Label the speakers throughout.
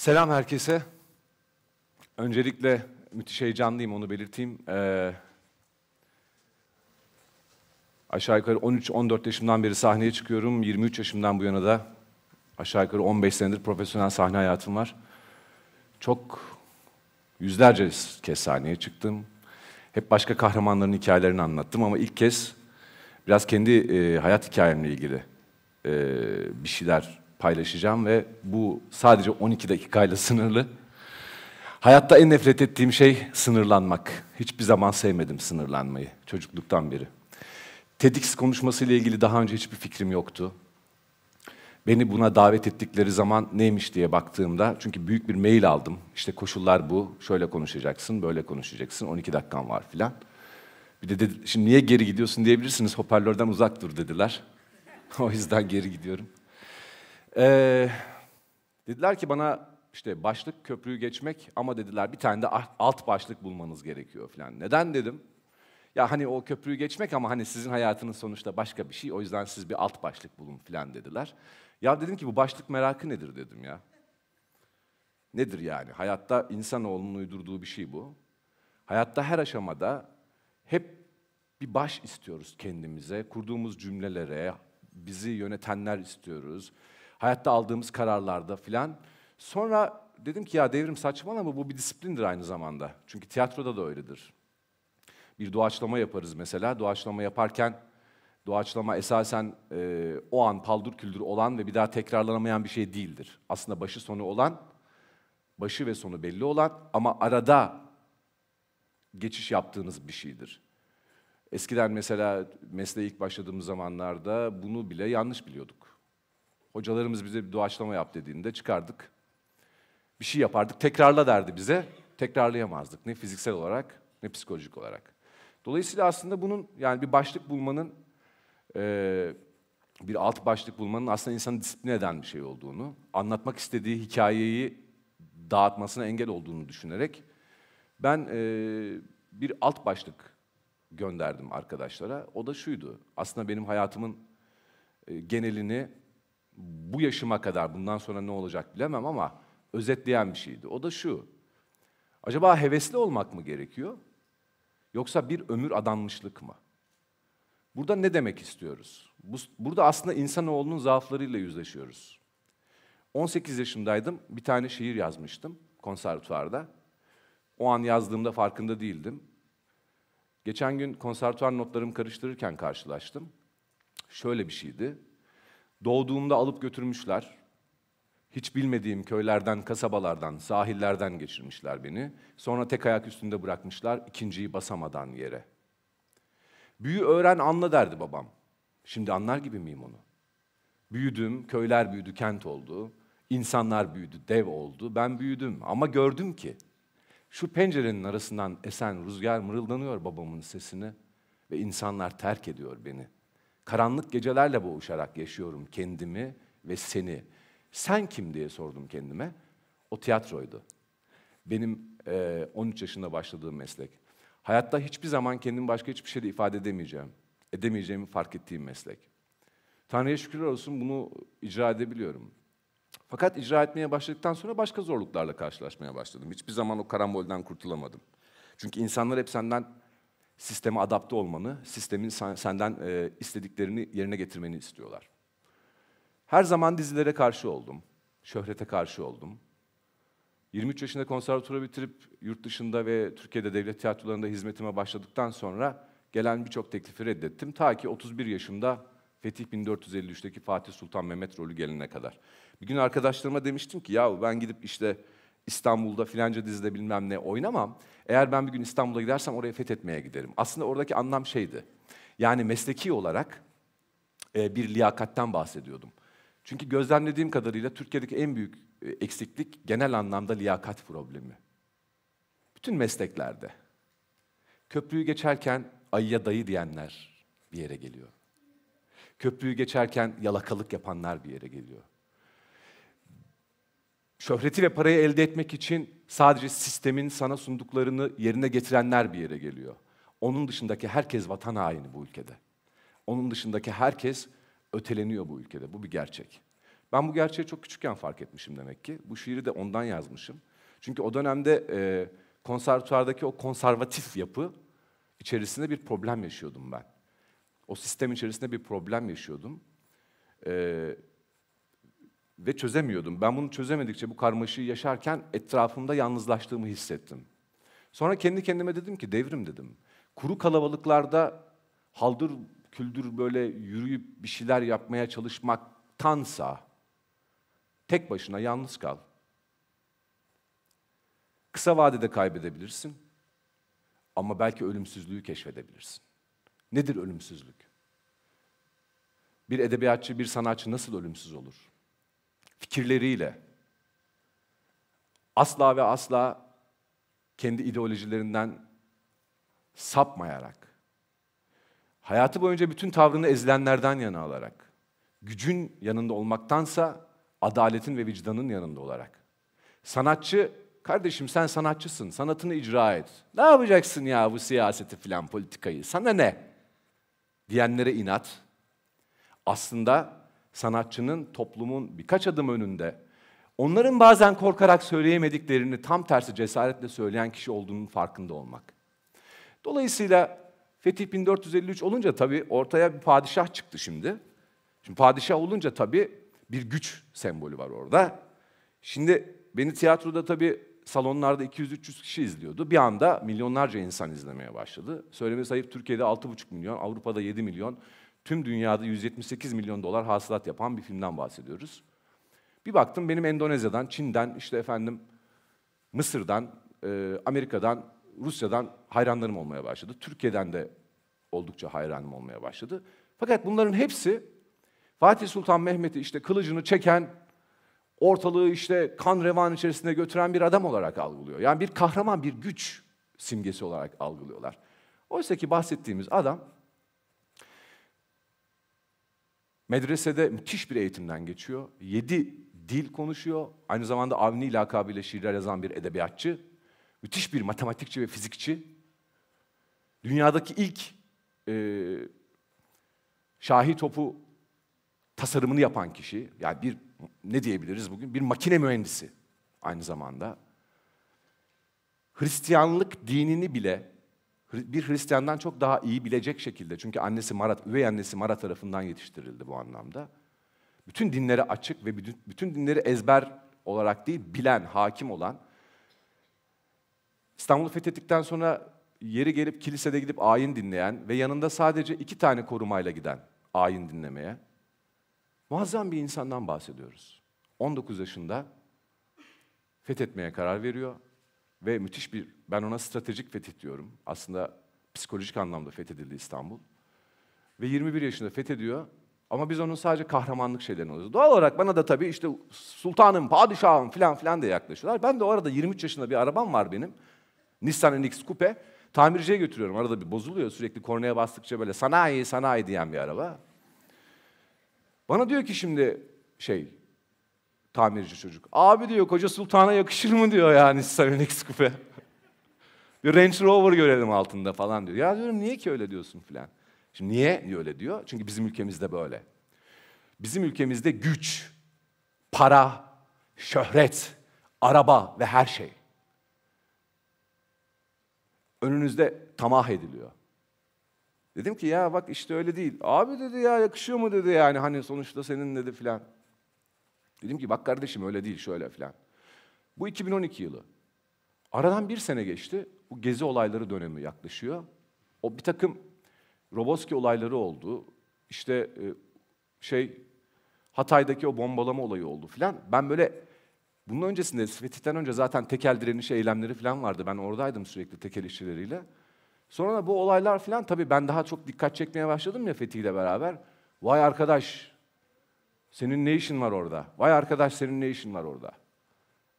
Speaker 1: Selam herkese. Öncelikle müthiş heyecanlıyım onu belirteyim. Ee, aşağı yukarı 13-14 yaşımdan beri sahneye çıkıyorum. 23 yaşımdan bu yana da aşağı yukarı 15 senedir profesyonel sahne hayatım var. Çok yüzlerce kez sahneye çıktım. Hep başka kahramanların hikayelerini anlattım ama ilk kez biraz kendi e, hayat hikayemle ilgili e, bir şeyler paylaşacağım ve bu sadece 12 dakikayla sınırlı. Hayatta en nefret ettiğim şey sınırlanmak. Hiçbir zaman sevmedim sınırlanmayı çocukluktan beri. TEDx konuşması ile ilgili daha önce hiçbir fikrim yoktu. Beni buna davet ettikleri zaman neymiş diye baktığımda, çünkü büyük bir mail aldım. İşte koşullar bu, şöyle konuşacaksın, böyle konuşacaksın, 12 dakikan var filan. Bir de dedi, şimdi niye geri gidiyorsun diyebilirsiniz, hoparlörden uzak dur dediler. o yüzden geri gidiyorum. Ee, dediler ki bana işte başlık köprüyü geçmek ama dediler bir tane de ah, alt başlık bulmanız gerekiyor falan. Neden dedim? Ya hani o köprüyü geçmek ama hani sizin hayatınız sonuçta başka bir şey. O yüzden siz bir alt başlık bulun falan dediler. Ya dedim ki bu başlık merakı nedir dedim ya. Nedir yani? Hayatta insanoğlunun uydurduğu bir şey bu. Hayatta her aşamada hep bir baş istiyoruz kendimize. Kurduğumuz cümlelere, bizi yönetenler istiyoruz hayatta aldığımız kararlarda filan. Sonra dedim ki ya devrim saçmalama bu bir disiplindir aynı zamanda. Çünkü tiyatroda da öyledir. Bir doğaçlama yaparız mesela. Doğaçlama yaparken doğaçlama esasen e, o an paldır küldür olan ve bir daha tekrarlanamayan bir şey değildir. Aslında başı sonu olan, başı ve sonu belli olan ama arada geçiş yaptığınız bir şeydir. Eskiden mesela mesleğe ilk başladığımız zamanlarda bunu bile yanlış biliyorduk. Hocalarımız bize bir doğaçlama yap dediğinde çıkardık. Bir şey yapardık, tekrarla derdi bize. Tekrarlayamazdık ne fiziksel olarak ne psikolojik olarak. Dolayısıyla aslında bunun yani bir başlık bulmanın, bir alt başlık bulmanın aslında insanı disipline eden bir şey olduğunu, anlatmak istediği hikayeyi dağıtmasına engel olduğunu düşünerek ben bir alt başlık gönderdim arkadaşlara. O da şuydu. Aslında benim hayatımın genelini bu yaşıma kadar bundan sonra ne olacak bilemem ama özetleyen bir şeydi. O da şu. Acaba hevesli olmak mı gerekiyor? Yoksa bir ömür adanmışlık mı? Burada ne demek istiyoruz? Burada aslında insanoğlunun zaaflarıyla yüzleşiyoruz. 18 yaşındaydım, bir tane şiir yazmıştım konservatuvarda. O an yazdığımda farkında değildim. Geçen gün konservatuvar notlarımı karıştırırken karşılaştım. Şöyle bir şeydi. Doğduğumda alıp götürmüşler. Hiç bilmediğim köylerden, kasabalardan, sahillerden geçirmişler beni. Sonra tek ayak üstünde bırakmışlar, ikinciyi basamadan yere. Büyü öğren anla derdi babam. Şimdi anlar gibi miyim onu? Büyüdüm, köyler büyüdü, kent oldu. İnsanlar büyüdü, dev oldu. Ben büyüdüm ama gördüm ki şu pencerenin arasından esen rüzgar mırıldanıyor babamın sesini ve insanlar terk ediyor beni.'' Karanlık gecelerle boğuşarak yaşıyorum kendimi ve seni. Sen kim diye sordum kendime. O tiyatroydu. Benim e, 13 yaşında başladığım meslek. Hayatta hiçbir zaman kendimi başka hiçbir şeyle ifade edemeyeceğim. Edemeyeceğimi fark ettiğim meslek. Tanrı'ya şükürler olsun bunu icra edebiliyorum. Fakat icra etmeye başladıktan sonra başka zorluklarla karşılaşmaya başladım. Hiçbir zaman o karambolden kurtulamadım. Çünkü insanlar hep senden sisteme adapte olmanı, sistemin senden e, istediklerini yerine getirmeni istiyorlar. Her zaman dizilere karşı oldum, şöhrete karşı oldum. 23 yaşında konservatuvarı bitirip yurt dışında ve Türkiye'de devlet tiyatrolarında hizmetime başladıktan sonra gelen birçok teklifi reddettim. Ta ki 31 yaşımda Fetih 1453'teki Fatih Sultan Mehmet rolü gelene kadar. Bir gün arkadaşlarıma demiştim ki ya ben gidip işte İstanbul'da filanca dizide bilmem ne oynamam. Eğer ben bir gün İstanbul'a gidersem oraya fethetmeye giderim. Aslında oradaki anlam şeydi. Yani mesleki olarak e, bir liyakatten bahsediyordum. Çünkü gözlemlediğim kadarıyla Türkiye'deki en büyük e, eksiklik genel anlamda liyakat problemi. Bütün mesleklerde. Köprüyü geçerken ayıya dayı diyenler bir yere geliyor. Köprüyü geçerken yalakalık yapanlar bir yere geliyor şöhreti ve parayı elde etmek için sadece sistemin sana sunduklarını yerine getirenler bir yere geliyor. Onun dışındaki herkes vatan haini bu ülkede. Onun dışındaki herkes öteleniyor bu ülkede. Bu bir gerçek. Ben bu gerçeği çok küçükken fark etmişim demek ki. Bu şiiri de ondan yazmışım. Çünkü o dönemde e, konservatuardaki o konservatif yapı içerisinde bir problem yaşıyordum ben. O sistem içerisinde bir problem yaşıyordum. Ee, ve çözemiyordum. Ben bunu çözemedikçe bu karmaşayı yaşarken etrafımda yalnızlaştığımı hissettim. Sonra kendi kendime dedim ki devrim dedim. Kuru kalabalıklarda haldır küldür böyle yürüyüp bir şeyler yapmaya çalışmaktansa tek başına yalnız kal. Kısa vadede kaybedebilirsin ama belki ölümsüzlüğü keşfedebilirsin. Nedir ölümsüzlük? Bir edebiyatçı, bir sanatçı nasıl ölümsüz olur? fikirleriyle asla ve asla kendi ideolojilerinden sapmayarak, hayatı boyunca bütün tavrını ezilenlerden yana alarak, gücün yanında olmaktansa adaletin ve vicdanın yanında olarak. Sanatçı, kardeşim sen sanatçısın, sanatını icra et. Ne yapacaksın ya bu siyaseti filan politikayı, sana ne? Diyenlere inat. Aslında sanatçının toplumun birkaç adım önünde onların bazen korkarak söyleyemediklerini tam tersi cesaretle söyleyen kişi olduğunun farkında olmak. Dolayısıyla Fetih 1453 olunca tabii ortaya bir padişah çıktı şimdi. Şimdi padişah olunca tabii bir güç sembolü var orada. Şimdi beni tiyatroda tabii salonlarda 200-300 kişi izliyordu. Bir anda milyonlarca insan izlemeye başladı. Söylemesi ayıp Türkiye'de 6,5 milyon, Avrupa'da 7 milyon, Tüm dünyada 178 milyon dolar hasılat yapan bir filmden bahsediyoruz. Bir baktım benim Endonezya'dan, Çin'den, işte efendim Mısır'dan, e, Amerika'dan, Rusya'dan hayranlarım olmaya başladı. Türkiye'den de oldukça hayranım olmaya başladı. Fakat bunların hepsi Fatih Sultan Mehmet'i işte kılıcını çeken, ortalığı işte kan revan içerisinde götüren bir adam olarak algılıyor. Yani bir kahraman, bir güç simgesi olarak algılıyorlar. Oysa ki bahsettiğimiz adam Medresede müthiş bir eğitimden geçiyor. Yedi dil konuşuyor. Aynı zamanda Avni lakabıyla şiirler yazan bir edebiyatçı. Müthiş bir matematikçi ve fizikçi. Dünyadaki ilk e, şahi topu tasarımını yapan kişi. Yani bir ne diyebiliriz bugün? Bir makine mühendisi aynı zamanda. Hristiyanlık dinini bile bir Hristiyandan çok daha iyi bilecek şekilde. Çünkü annesi Mara, üvey annesi Mara tarafından yetiştirildi bu anlamda. Bütün dinlere açık ve bütün dinleri ezber olarak değil, bilen, hakim olan. İstanbul'u fethettikten sonra yeri gelip kilisede gidip ayin dinleyen ve yanında sadece iki tane korumayla giden ayin dinlemeye. Muazzam bir insandan bahsediyoruz. 19 yaşında fethetmeye karar veriyor. Ve müthiş bir, ben ona stratejik fetih diyorum. Aslında psikolojik anlamda fethedildi İstanbul. Ve 21 yaşında fethediyor. Ama biz onun sadece kahramanlık şeylerini alıyoruz. Doğal olarak bana da tabii işte sultanım, padişahım falan filan diye yaklaşıyorlar. Ben de o arada 23 yaşında bir arabam var benim. Nissan NX Coupe. Tamirciye götürüyorum. Arada bir bozuluyor. Sürekli kornaya bastıkça böyle sanayi sanayi diyen bir araba. Bana diyor ki şimdi şey Tamirci çocuk. Abi diyor koca sultana yakışır mı diyor yani Nissan NX Coupe. bir Range Rover görelim altında falan diyor. Ya diyorum niye ki öyle diyorsun filan. Şimdi niye niye öyle diyor? Çünkü bizim ülkemizde böyle. Bizim ülkemizde güç, para, şöhret, araba ve her şey. Önünüzde tamah ediliyor. Dedim ki ya bak işte öyle değil. Abi dedi ya yakışıyor mu dedi yani hani sonuçta senin dedi filan. Dedim ki bak kardeşim öyle değil şöyle filan. Bu 2012 yılı. Aradan bir sene geçti. Bu gezi olayları dönemi yaklaşıyor. O bir takım Roboski olayları oldu. İşte e, şey Hatay'daki o bombalama olayı oldu filan. Ben böyle bunun öncesinde Fetih'ten önce zaten tekel direniş eylemleri filan vardı. Ben oradaydım sürekli tekel işçileriyle. Sonra da bu olaylar filan tabii ben daha çok dikkat çekmeye başladım ya Fethi ile beraber. Vay arkadaş senin ne işin var orada? Vay arkadaş senin ne işin var orada?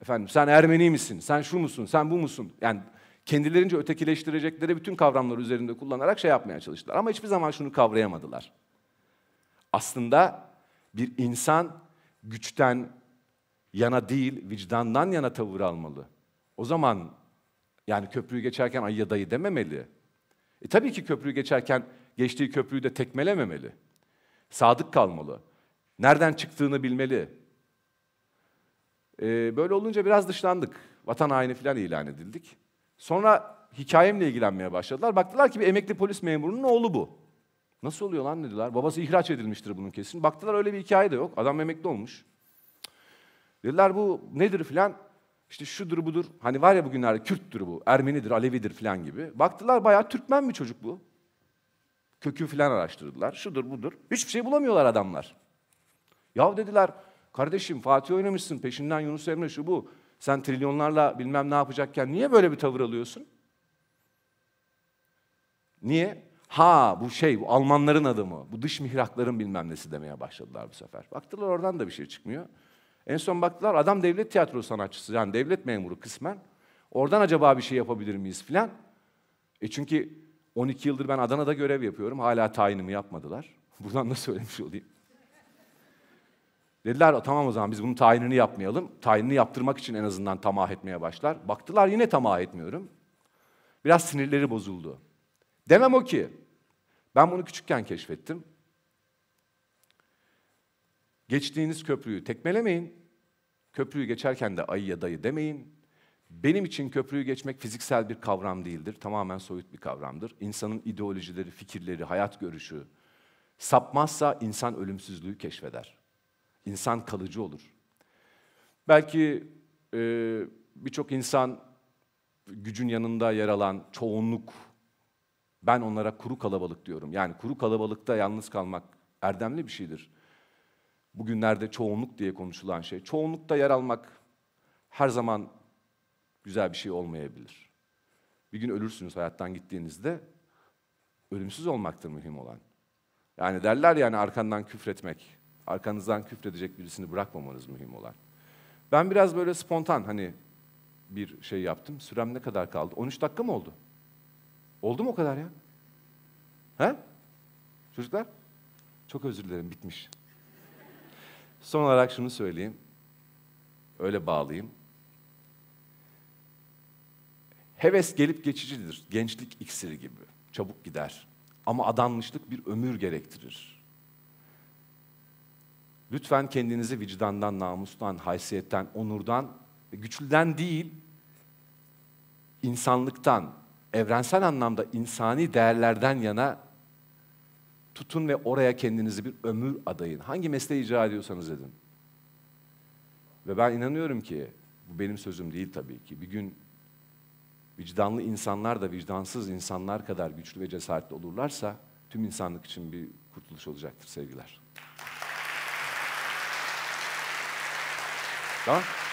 Speaker 1: Efendim sen Ermeni misin? Sen şu musun? Sen bu musun? Yani kendilerince ötekileştirecekleri bütün kavramlar üzerinde kullanarak şey yapmaya çalıştılar. Ama hiçbir zaman şunu kavrayamadılar. Aslında bir insan güçten yana değil, vicdandan yana tavır almalı. O zaman yani köprüyü geçerken ayıya dayı dememeli. E tabii ki köprüyü geçerken geçtiği köprüyü de tekmelememeli. Sadık kalmalı. Nereden çıktığını bilmeli. Ee, böyle olunca biraz dışlandık. Vatan haini falan ilan edildik. Sonra hikayemle ilgilenmeye başladılar. Baktılar ki bir emekli polis memurunun oğlu bu. Nasıl oluyor lan dediler. Babası ihraç edilmiştir bunun kesin. Baktılar öyle bir hikaye de yok. Adam emekli olmuş. Dediler bu nedir filan. İşte şudur budur. Hani var ya bugünlerde Kürttür bu, Ermenidir, Alevidir filan gibi. Baktılar bayağı Türkmen bir çocuk bu. Kökü filan araştırdılar. Şudur budur. Hiçbir şey bulamıyorlar adamlar. Ya dediler kardeşim Fatih oynamışsın peşinden Yunus Emre şu bu. Sen trilyonlarla bilmem ne yapacakken niye böyle bir tavır alıyorsun? Niye? Ha bu şey bu Almanların adımı Bu dış mihrakların bilmem nesi demeye başladılar bu sefer. Baktılar oradan da bir şey çıkmıyor. En son baktılar adam devlet tiyatro sanatçısı yani devlet memuru kısmen. Oradan acaba bir şey yapabilir miyiz filan. E çünkü 12 yıldır ben Adana'da görev yapıyorum. Hala tayinimi yapmadılar. Buradan da söylemiş olayım. Dediler tamam o zaman biz bunun tayinini yapmayalım. Tayinini yaptırmak için en azından tamah etmeye başlar. Baktılar yine tamah etmiyorum. Biraz sinirleri bozuldu. Demem o ki ben bunu küçükken keşfettim. Geçtiğiniz köprüyü tekmelemeyin. Köprüyü geçerken de ayıya dayı demeyin. Benim için köprüyü geçmek fiziksel bir kavram değildir. Tamamen soyut bir kavramdır. İnsanın ideolojileri, fikirleri, hayat görüşü sapmazsa insan ölümsüzlüğü keşfeder. İnsan kalıcı olur. Belki e, birçok insan gücün yanında yer alan çoğunluk, ben onlara kuru kalabalık diyorum. Yani kuru kalabalıkta yalnız kalmak erdemli bir şeydir. Bugünlerde çoğunluk diye konuşulan şey. Çoğunlukta yer almak her zaman güzel bir şey olmayabilir. Bir gün ölürsünüz hayattan gittiğinizde ölümsüz olmaktır mühim olan. Yani derler yani arkandan küfretmek. Arkanızdan küfredecek birisini bırakmamanız mühim olan. Ben biraz böyle spontan hani bir şey yaptım. Sürem ne kadar kaldı? 13 dakika mı oldu? Oldu mu o kadar ya? He? Çocuklar? Çok özür dilerim bitmiş. Son olarak şunu söyleyeyim. Öyle bağlayayım. Heves gelip geçicidir. Gençlik iksiri gibi. Çabuk gider. Ama adanmışlık bir ömür gerektirir. Lütfen kendinizi vicdandan, namustan, haysiyetten, onurdan, güçlüden değil, insanlıktan, evrensel anlamda insani değerlerden yana tutun ve oraya kendinizi bir ömür adayın. Hangi mesleği icra ediyorsanız edin. Ve ben inanıyorum ki, bu benim sözüm değil tabii ki, bir gün vicdanlı insanlar da vicdansız insanlar kadar güçlü ve cesaretli olurlarsa tüm insanlık için bir kurtuluş olacaktır sevgiler. 来。